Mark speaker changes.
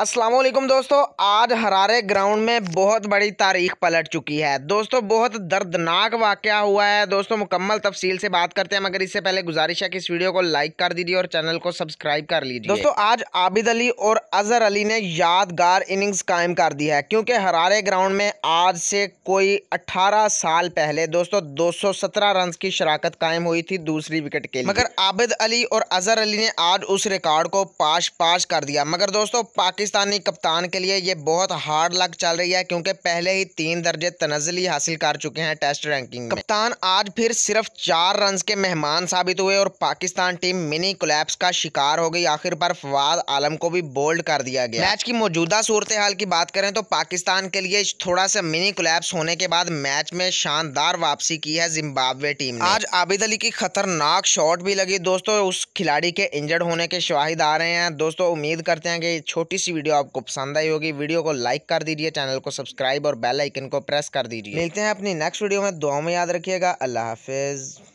Speaker 1: असलम दोस्तों आज Harare ground में बहुत बड़ी तारीख पलट चुकी है दोस्तों बहुत दर्दनाक वाक़ हुआ है दोस्तों मुकम्मल तफसील से बात करते हैं मगर इससे पहले गुजारिश है कि इस वीडियो को लाइक कर दीजिए और चैनल को सब्सक्राइब कर लीजिए दोस्तों आज आबिद अली और अजहर अली ने यादगार इनिंग्स कायम कर दी है क्योंकि हरारे ग्राउंड में आज से कोई अट्ठारह साल पहले दोस्तों दो सौ रन की शराकत कायम हुई थी दूसरी विकेट के लिए मगर आबिद अली और अजहर अली ने आज उस रिकॉर्ड को पाश पाश कर दिया मगर दोस्तों पाकिस्तान पाकिस्तानी कप्तान के लिए ये बहुत हार्ड लक चल रही है क्योंकि पहले ही तीन दर्जे तनजली हासिल कर चुके हैं टेस्ट रैंकिंग में कप्तान आज फिर सिर्फ चार रन के मेहमान साबित हुए और पाकिस्तान टीम मिनी कोलैप्स का शिकार हो गई आखिर पर फवाद आलम को भी बोल्ड कर दिया गया मैच की मौजूदा सूरत हाल की बात करें तो पाकिस्तान के लिए थोड़ा सा मिनी कोलैप्स होने के बाद मैच में शानदार वापसी की है जिम्बाब्वे टीम ने। आज आबिद अली की खतरनाक शॉट भी लगी दोस्तों उस खिलाड़ी के इंजर्ड होने के शवाहिद आ रहे हैं दोस्तों उम्मीद करते हैं कि छोटी सी सी वीडियो आपको पसंद आई होगी वीडियो को लाइक कर दीजिए चैनल को सब्सक्राइब और बेल आइकन को प्रेस कर दीजिए मिलते हैं अपनी नेक्स्ट वीडियो में दुआ में याद रखिएगा अल्लाह हाफिज़